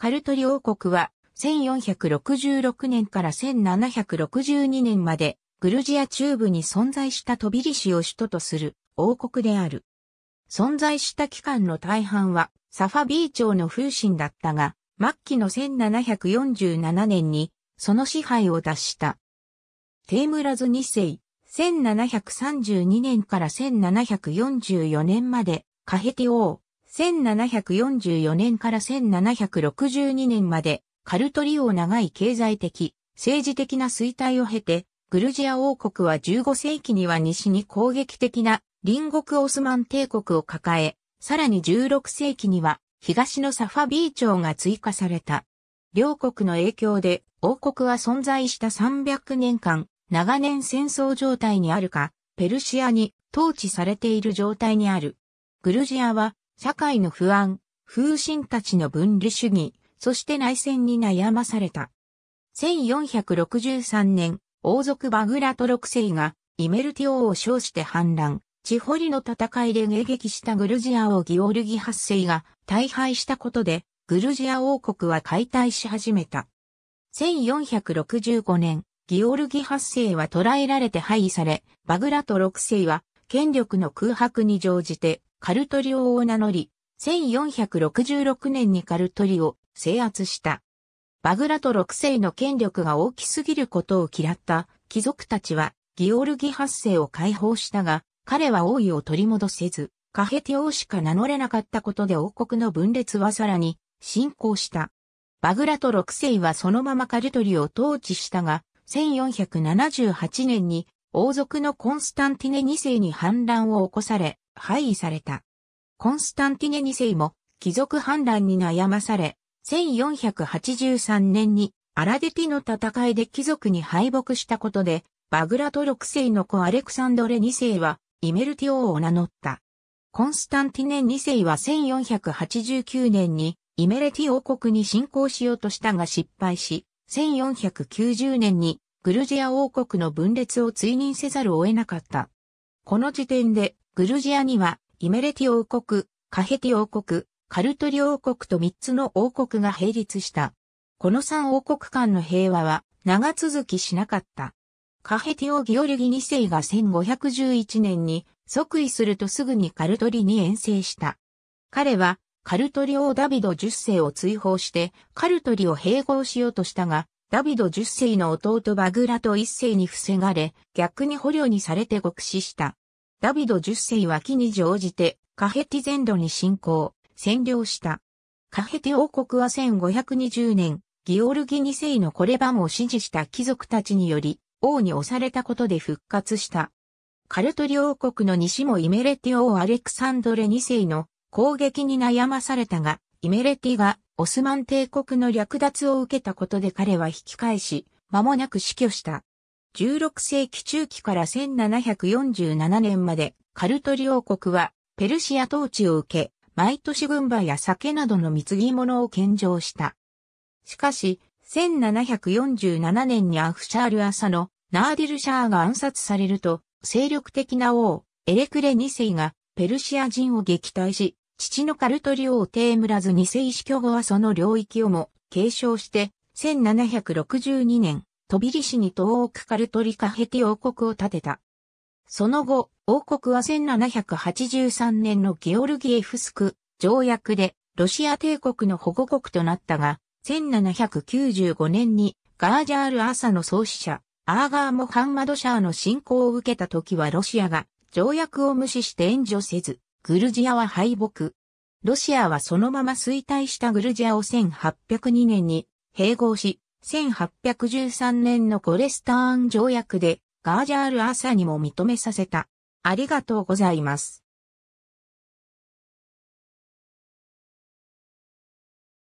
カルトリ王国は1466年から1762年までグルジア中部に存在したトビリシを首都とする王国である。存在した期間の大半はサファビー朝の風神だったが、末期の1747年にその支配を脱した。テームラズ2世、1732年から1744年までカヘテ王、1744年から1762年まで、カルトリオ長い経済的、政治的な衰退を経て、グルジア王国は15世紀には西に攻撃的な隣国オスマン帝国を抱え、さらに16世紀には東のサファビー朝が追加された。両国の影響で王国は存在した300年間、長年戦争状態にあるか、ペルシアに統治されている状態にある。グルジアは社会の不安、風神たちの分離主義、そして内戦に悩まされた。1463年、王族バグラト6世がイメルティオを称して反乱、地掘りの戦いで迎撃したグルジア王ギオルギ8世が大敗したことで、グルジア王国は解体し始めた。1465年、ギオルギ8世は捕らえられて廃位され、バグラト6世は権力の空白に乗じてカルトリオを名乗り、1466年にカルトリを制圧した。バグラト6世の権力が大きすぎることを嫌った貴族たちはギオルギ8世を解放したが、彼は王位を取り戻せず、カヘテ王しか名乗れなかったことで王国の分裂はさらに進行した。バグラト6世はそのままカルトリを統治したが、1478年に王族のコンスタンティネ2世に反乱を起こされ、廃位された。コンスタンティネ2世も貴族反乱に悩まされ、1483年にアラデティの戦いで貴族に敗北したことで、バグラト6世の子アレクサンドレ2世はイメルティ王を名乗った。コンスタンティネ2世は1489年にイメレティ王国に侵攻しようとしたが失敗し、1490年にグルジア王国の分裂を追認せざるを得なかった。この時点でグルジアには、イメレティ王国、カヘティ王国、カルトリ王国と3つの王国が並立した。この3王国間の平和は長続きしなかった。カヘティ王ギオルギ2世が1511年に即位するとすぐにカルトリに遠征した。彼はカルトリ王ダビド10世を追放してカルトリを併合しようとしたが、ダビド10世の弟バグラと1世に防がれ、逆に捕虜にされて獄死した。ダビド10世は木に乗じてカヘティ全土に侵攻、占領した。カヘティ王国は1520年、ギオルギ2世のコレバムを支持した貴族たちにより、王に押されたことで復活した。カルトリ王国の西もイメレティ王アレクサンドレ2世の攻撃に悩まされたが、イメレティがオスマン帝国の略奪を受けたことで彼は引き返し、間もなく死去した。16世紀中期から1747年まで、カルトリ王国は、ペルシア統治を受け、毎年軍馬や酒などの貢ぎ物を献上した。しかし、1747年にアフシャール朝のナーディルシャーが暗殺されると、精力的な王、エレクレ2世がペルシア人を撃退し、父のカルトリ王テームラズ2世死去後はその領域をも継承して、1762年、トビリシに東くカルトリカヘティ王国を建てた。その後、王国は1783年のゲオルギエフスク条約でロシア帝国の保護国となったが、1795年にガージャール・アサの創始者、アーガー・モハンマド・シャーの侵攻を受けた時はロシアが条約を無視して援助せず、グルジアは敗北。ロシアはそのまま衰退したグルジアを1802年に併合し、1813年のコレスターン条約でガージャール・アサにも認めさせた。ありがとうございます。